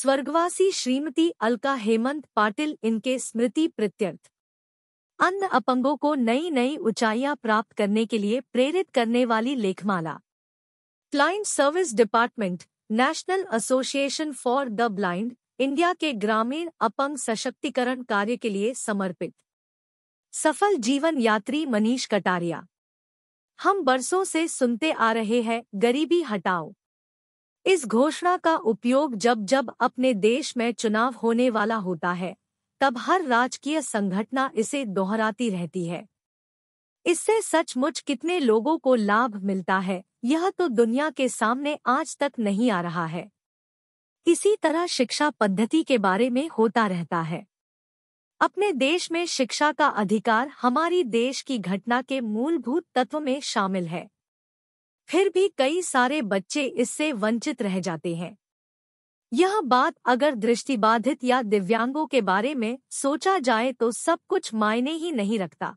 स्वर्गवासी श्रीमती अलका हेमंत पाटिल इनके स्मृति प्रत्यर्थ अन्य अपंगों को नई नई ऊंचाइयां प्राप्त करने के लिए प्रेरित करने वाली लेखमाला client service department national association for the blind India के ग्रामीण अपंग सशक्तिकरण कार्य के लिए समर्पित सफल जीवन यात्री मनीष कटारिया हम बरसों से सुनते आ रहे हैं गरीबी हटाओ इस घोषणा का उपयोग जब जब अपने देश में चुनाव होने वाला होता है तब हर राजकीय संगठना इसे दोहराती रहती है इससे सचमुच कितने लोगों को लाभ मिलता है यह तो दुनिया के सामने आज तक नहीं आ रहा है इसी तरह शिक्षा पद्धति के बारे में होता रहता है अपने देश में शिक्षा का अधिकार हमारी देश की घटना के मूलभूत तत्व में शामिल है फिर भी कई सारे बच्चे इससे वंचित रह जाते हैं यह बात अगर दृष्टिबाधित या दिव्यांगों के बारे में सोचा जाए तो सब कुछ मायने ही नहीं रखता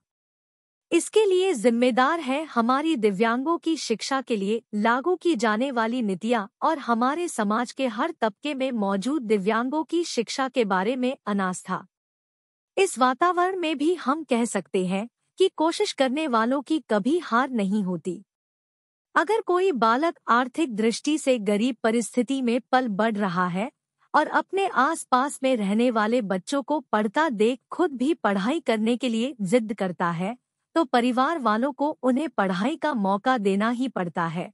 इसके लिए जिम्मेदार है हमारी दिव्यांगों की शिक्षा के लिए लागू की जाने वाली नीतियाँ और हमारे समाज के हर तबके में मौजूद दिव्यांगों की शिक्षा के बारे में अनास्था इस वातावरण में भी हम कह सकते हैं कि कोशिश करने वालों की कभी हार नहीं होती अगर कोई बालक आर्थिक दृष्टि से गरीब परिस्थिति में पल बढ़ रहा है और अपने आसपास में रहने वाले बच्चों को पढ़ता देख खुद भी पढ़ाई करने के लिए जिद करता है तो परिवार वालों को उन्हें पढ़ाई का मौका देना ही पड़ता है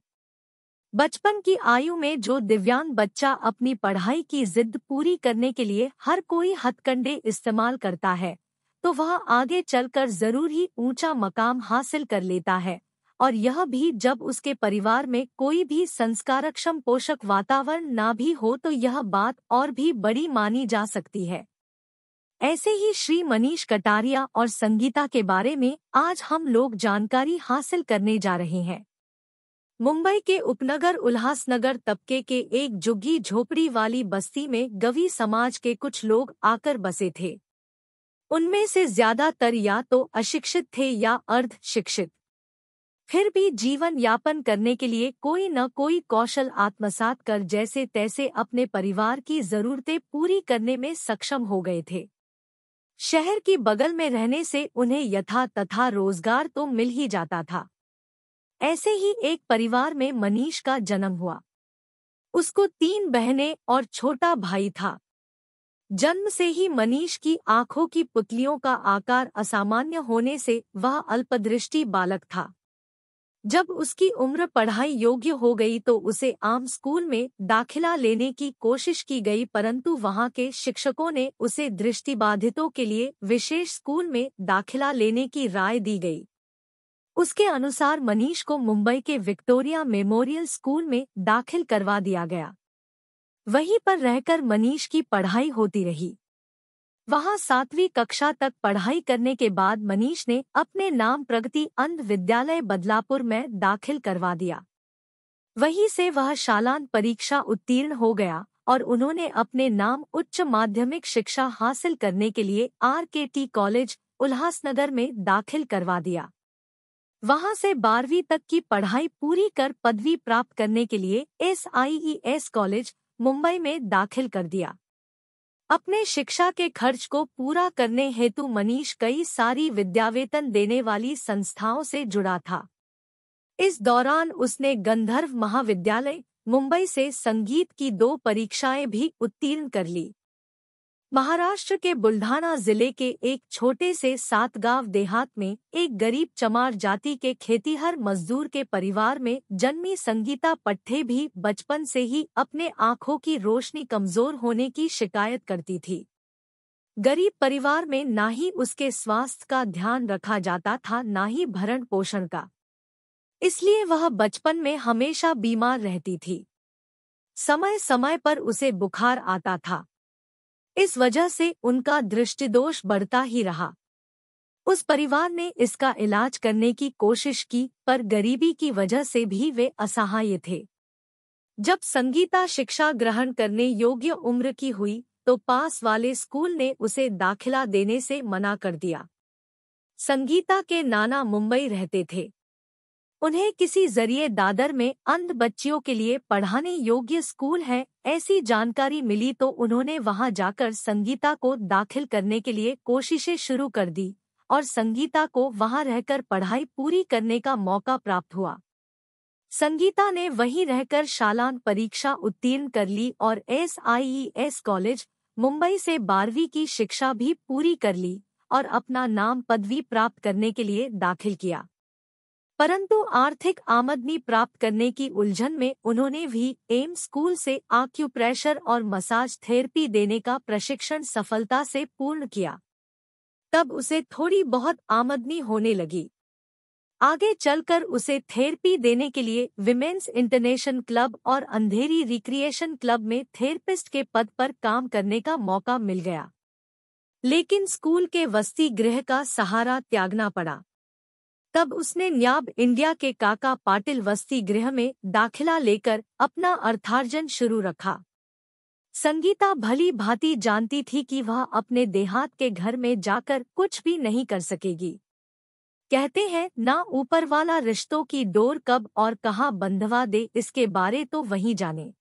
बचपन की आयु में जो दिव्यांग बच्चा अपनी पढ़ाई की जिद पूरी करने के लिए हर कोई हथकंडे इस्तेमाल करता है तो वह आगे चलकर जरूर ही ऊंचा मकाम हासिल कर लेता है और यह भी जब उसके परिवार में कोई भी संस्कारक्षम पोषक वातावरण ना भी हो तो यह बात और भी बड़ी मानी जा सकती है ऐसे ही श्री मनीष कटारिया और संगीता के बारे में आज हम लोग जानकारी हासिल करने जा रहे हैं मुंबई के उपनगर उल्हासनगर तबके के एक जुग्गी झोपड़ी वाली बस्ती में गवी समाज के कुछ लोग आकर बसे थे उनमें से ज्यादातर या तो अशिक्षित थे या अर्ध शिक्षित फिर भी जीवन यापन करने के लिए कोई न कोई कौशल आत्मसात कर जैसे तैसे अपने परिवार की जरूरतें पूरी करने में सक्षम हो गए थे शहर की बगल में रहने से उन्हें यथा तथा रोजगार तो मिल ही जाता था ऐसे ही एक परिवार में मनीष का जन्म हुआ उसको तीन बहनें और छोटा भाई था जन्म से ही मनीष की आंखों की पुतलियों का आकार असामान्य होने से वह अल्पदृष्टि बालक था जब उसकी उम्र पढ़ाई योग्य हो गई तो उसे आम स्कूल में दाखिला लेने की कोशिश की गई परंतु वहां के शिक्षकों ने उसे दृष्टिबाधितों के लिए विशेष स्कूल में दाखिला लेने की राय दी गई उसके अनुसार मनीष को मुंबई के विक्टोरिया मेमोरियल स्कूल में दाखिल करवा दिया गया वहीं पर रहकर मनीष की पढ़ाई होती रही वहां सातवीं कक्षा तक पढ़ाई करने के बाद मनीष ने अपने नाम प्रगति अंध विद्यालय बदलापुर में दाखिल करवा दिया वहीं से वह शालांत परीक्षा उत्तीर्ण हो गया और उन्होंने अपने नाम उच्च माध्यमिक शिक्षा हासिल करने के लिए आरकेटी कॉलेज उल्हासनगर में दाखिल करवा दिया वहां से बारहवीं तक की पढ़ाई पूरी कर पदवी प्राप्त करने के लिए एस कॉलेज मुंबई में दाखिल कर दिया अपने शिक्षा के खर्च को पूरा करने हेतु मनीष कई सारी विद्यावेतन देने वाली संस्थाओं से जुड़ा था इस दौरान उसने गंधर्व महाविद्यालय मुंबई से संगीत की दो परीक्षाएं भी उत्तीर्ण कर ली महाराष्ट्र के बुल्ढाना जिले के एक छोटे से सात देहात में एक गरीब चमार जाति के खेतीहर मजदूर के परिवार में जन्मी संगीता पट्ठे भी बचपन से ही अपने आंखों की रोशनी कमजोर होने की शिकायत करती थी गरीब परिवार में न ही उसके स्वास्थ्य का ध्यान रखा जाता था न ही भरण पोषण का इसलिए वह बचपन में हमेशा बीमार रहती थी समय समय पर उसे बुखार आता था इस वजह से उनका दृष्टिदोष बढ़ता ही रहा उस परिवार ने इसका इलाज करने की कोशिश की पर गरीबी की वजह से भी वे असहाय थे जब संगीता शिक्षा ग्रहण करने योग्य उम्र की हुई तो पास वाले स्कूल ने उसे दाखिला देने से मना कर दिया संगीता के नाना मुंबई रहते थे उन्हें किसी जरिए दादर में अंध बच्चियों के लिए पढ़ाने योग्य स्कूल है ऐसी जानकारी मिली तो उन्होंने वहां जाकर संगीता को दाखिल करने के लिए कोशिशें शुरू कर दी और संगीता को वहां रहकर पढ़ाई पूरी करने का मौका प्राप्त हुआ संगीता ने वहीं रहकर शालान परीक्षा उत्तीर्ण कर ली और एस कॉलेज मुंबई से बारहवीं की शिक्षा भी पूरी कर ली और अपना नाम पदवी प्राप्त करने के लिए दाखिल किया परंतु आर्थिक आमदनी प्राप्त करने की उलझन में उन्होंने भी एम स्कूल से आक्यूप्रेशर और मसाज थेरेपी देने का प्रशिक्षण सफलता से पूर्ण किया तब उसे थोड़ी बहुत आमदनी होने लगी आगे चलकर उसे थेरेपी देने के लिए विमेन्स इंटरनेशन क्लब और अंधेरी रिक्रिएशन क्लब में थेरेपिस्ट के पद पर काम करने का मौका मिल गया लेकिन स्कूल के वस्ती गृह का सहारा त्यागना पड़ा तब उसने न्याब इंडिया के काका पाटिल वस्ती गृह में दाखिला लेकर अपना अर्थार्जन शुरू रखा संगीता भली भांति जानती थी कि वह अपने देहात के घर में जाकर कुछ भी नहीं कर सकेगी कहते हैं ना ऊपर वाला रिश्तों की डोर कब और कहाँ बंधवा दे इसके बारे तो वहीं जाने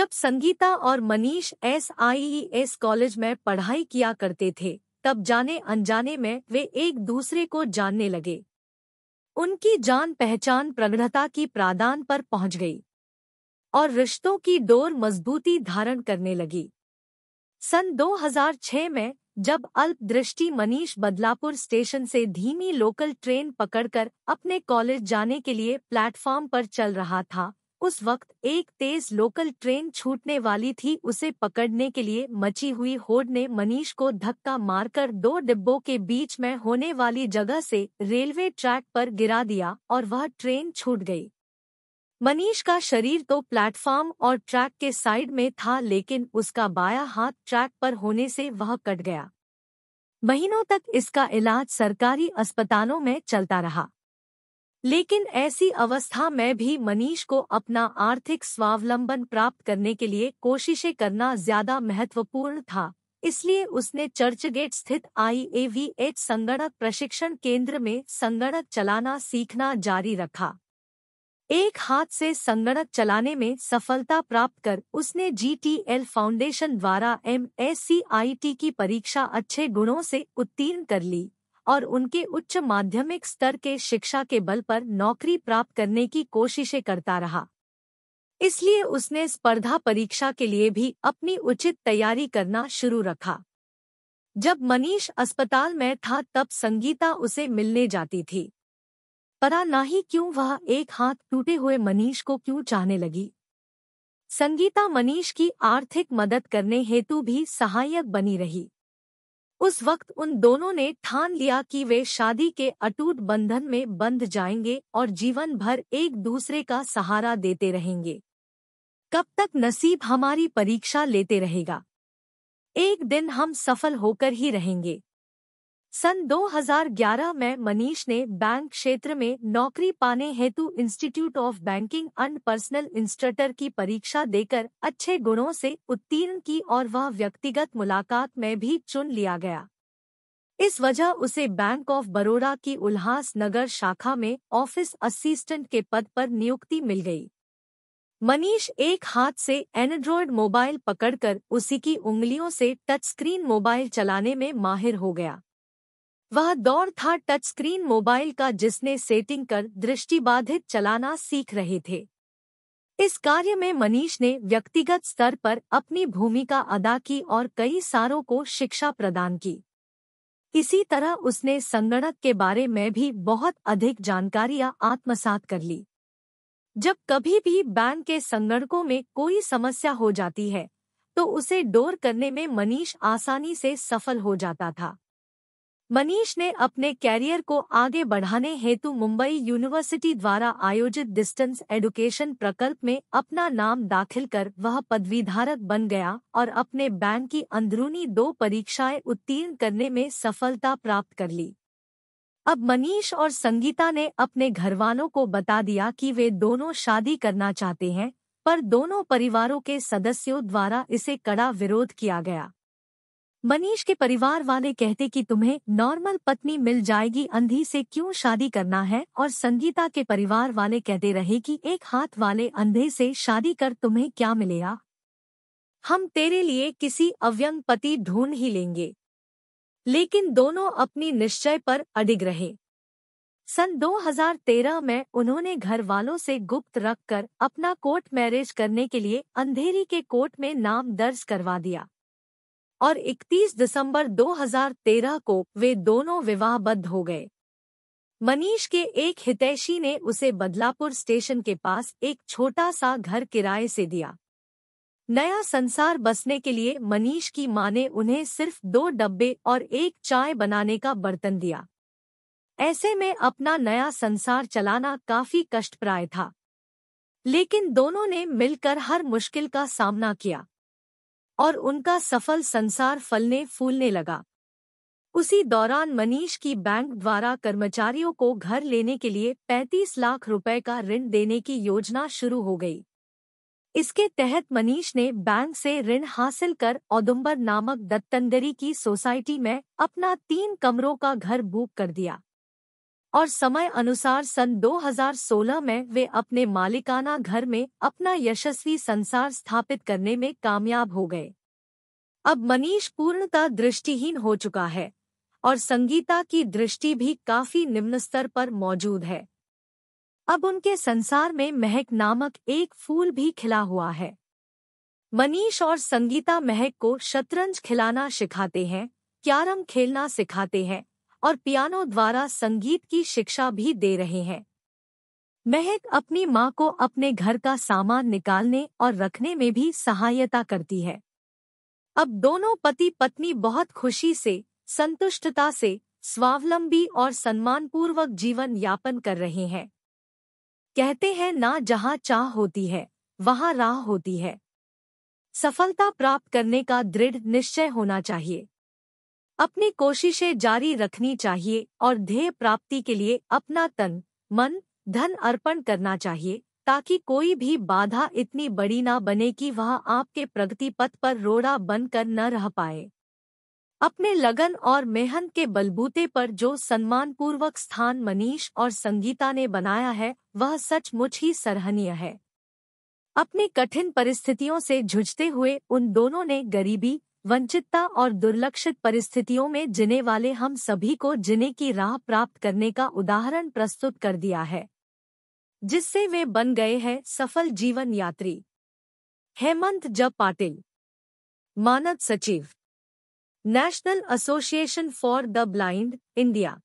जब संगीता और Manish S I S college में पढ़ाई किया करते थे तब जाने अनजाने में वे एक दूसरे को जानने लगे उनकी जान पहचान प्रगढ़ता की प्रादान पर पहुंच गई और रिश्तों की डोर मजबूती धारण करने लगी सन 2006 में जब अल्पदृष्टि मनीष बदलापुर स्टेशन से धीमी लोकल ट्रेन पकड़कर अपने कॉलेज जाने के लिए प्लेटफॉर्म पर चल रहा था उस वक्त एक तेज लोकल ट्रेन छूटने वाली थी उसे पकड़ने के लिए मची हुई होड़ ने मनीष को धक्का मारकर दो डिब्बों के बीच में होने वाली जगह से रेलवे ट्रैक पर गिरा दिया और वह ट्रेन छूट गई मनीष का शरीर तो प्लेटफॉर्म और ट्रैक के साइड में था लेकिन उसका बाया हाथ ट्रैक पर होने से वह कट गया महीनों तक इसका इलाज सरकारी अस्पतालों में चलता रहा लेकिन ऐसी अवस्था में भी मनीष को अपना आर्थिक स्वावलंबन प्राप्त करने के लिए कोशिशें करना ज्यादा महत्वपूर्ण था इसलिए उसने चर्चगेट स्थित एच संगणक प्रशिक्षण केंद्र में संगणक चलाना सीखना जारी रखा एक हाथ से संगणक चलाने में सफलता प्राप्त कर उसने जीटीएल फाउंडेशन द्वारा टी की परीक्षा अच्छे गुणों से उत्तीर्ण कर ली और उनके उच्च माध्यमिक स्तर के शिक्षा के बल पर नौकरी प्राप्त करने की कोशिशें करता रहा इसलिए उसने स्पर्धा परीक्षा के लिए भी अपनी उचित तैयारी करना शुरू रखा जब मनीष अस्पताल में था तब संगीता उसे मिलने जाती थी पता ना ही क्यों वह एक हाथ टूटे हुए मनीष को क्यों चाहने लगी संगीता मनीष की आर्थिक मदद करने हेतु भी सहायक बनी रही उस वक्त उन दोनों ने ठान लिया कि वे शादी के अटूट बंधन में बंध जाएंगे और जीवन भर एक दूसरे का सहारा देते रहेंगे कब तक नसीब हमारी परीक्षा लेते रहेगा एक दिन हम सफल होकर ही रहेंगे सन 2011 में मनीष ने बैंक क्षेत्र में नौकरी पाने हेतु institute of banking and personal instructor की परीक्षा देकर अच्छे गुणों से उत्तीर्ण की और वह व्यक्तिगत मुलाकात में भी चुन लिया गया इस वजह उसे बैंक ऑफ बड़ौदा की उल्हास नगर शाखा में ऑफिस असिस्टेंट के पद पर नियुक्ति मिल गई मनीष एक हाथ से एंड्रॉयड मोबाइल पकड़कर उसी की उंगलियों से टच स्क्रीन मोबाइल चलाने में माहिर हो गया वह दौर था टच स्क्रीन मोबाइल का जिसने सेटिंग कर दृष्टिबाधित चलाना सीख रहे थे इस कार्य में मनीष ने व्यक्तिगत स्तर पर अपनी भूमिका अदा की और कई सारों को शिक्षा प्रदान की इसी तरह उसने संगणक के बारे में भी बहुत अधिक जानकारियां आत्मसात कर ली जब कभी भी बैंक के संगणकों में कोई समस्या हो जाती है तो उसे डोर करने में मनीष आसानी से सफल हो जाता था मनीष ने अपने कैरियर को आगे बढ़ाने हेतु मुंबई यूनिवर्सिटी द्वारा आयोजित डिस्टेंस एडुकेशन प्रकल्प में अपना नाम दाखिल कर वह पदवीधारक बन गया और अपने बैंक की अंदरूनी दो परीक्षाएं उत्तीर्ण करने में सफलता प्राप्त कर ली अब मनीष और संगीता ने अपने घरवालों को बता दिया कि वे दोनों शादी करना चाहते हैं पर दोनों परिवारों के सदस्यों द्वारा इसे कड़ा विरोध किया गया मनीष के परिवार वाले कहते कि तुम्हें नॉर्मल पत्नी मिल जाएगी अंधी से क्यों शादी करना है और संगीता के परिवार वाले कहते रहे कि एक हाथ वाले अंधे से शादी कर तुम्हें क्या मिलेगा हम तेरे लिए किसी अव्यंग पति ढूंढ ही लेंगे लेकिन दोनों अपनी निश्चय पर अडिग रहे सन 2013 में उन्होंने घर वालों से गुप्त रखकर अपना कोर्ट मैरिज करने के लिए अंधेरी के कोर्ट में नाम दर्ज करवा दिया और 31 दिसंबर 2013 को वे दोनों विवाहबद्ध हो गए मनीष के एक हितैषी ने उसे बदलापुर स्टेशन के पास एक छोटा सा घर किराए से दिया नया संसार बसने के लिए मनीष की मां ने उन्हें सिर्फ दो डब्बे और एक चाय बनाने का बर्तन दिया ऐसे में अपना नया संसार चलाना काफी कष्टप्राय था लेकिन दोनों ने मिलकर हर मुश्किल का सामना किया और उनका सफल संसार फलने फूलने लगा उसी दौरान मनीष की बैंक द्वारा कर्मचारियों को घर लेने के लिए 35 लाख रुपए का ऋण देने की योजना शुरू हो गई इसके तहत मनीष ने बैंक से ऋण हासिल कर औदुम्बर नामक दत्तंदरी की सोसाइटी में अपना तीन कमरों का घर बुक कर दिया और समय अनुसार सन 2016 में वे अपने मालिकाना घर में अपना यशस्वी संसार स्थापित करने में कामयाब हो गए अब मनीष पूर्णतः दृष्टिहीन हो चुका है और संगीता की दृष्टि भी काफी निम्न स्तर पर मौजूद है अब उनके संसार में महक नामक एक फूल भी खिला हुआ है मनीष और संगीता महक को शतरंज खिलाना सिखाते हैं क्यारम खेलना सिखाते हैं और पियानो द्वारा संगीत की शिक्षा भी दे रहे हैं महक अपनी माँ को अपने घर का सामान निकालने और रखने में भी सहायता करती है अब दोनों पति पत्नी बहुत खुशी से संतुष्टता से स्वावलंबी और सम्मानपूर्वक जीवन यापन कर रहे हैं कहते हैं ना जहाँ चाह होती है वहाँ राह होती है सफलता प्राप्त करने का दृढ़ निश्चय होना चाहिए अपनी कोशिशें जारी रखनी चाहिए और ध्येय प्राप्ति के लिए अपना तन मन धन अर्पण करना चाहिए ताकि कोई भी बाधा इतनी बड़ी ना बने कि वह आपके प्रगति पथ पर रोड़ा बनकर न रह पाए अपने लगन और मेहनत के बलबूते पर जो सम्मानपूर्वक स्थान मनीष और संगीता ने बनाया है वह सचमुच ही सराहनीय है अपनी कठिन परिस्थितियों से जूझते हुए उन दोनों ने गरीबी वंचितता और दुर्लक्षित परिस्थितियों में जिने वाले हम सभी को जिने की राह प्राप्त करने का उदाहरण प्रस्तुत कर दिया है जिससे वे बन गए हैं सफल जीवन यात्री हेमंत जब पाटिल मानद सचिव national association for the blind India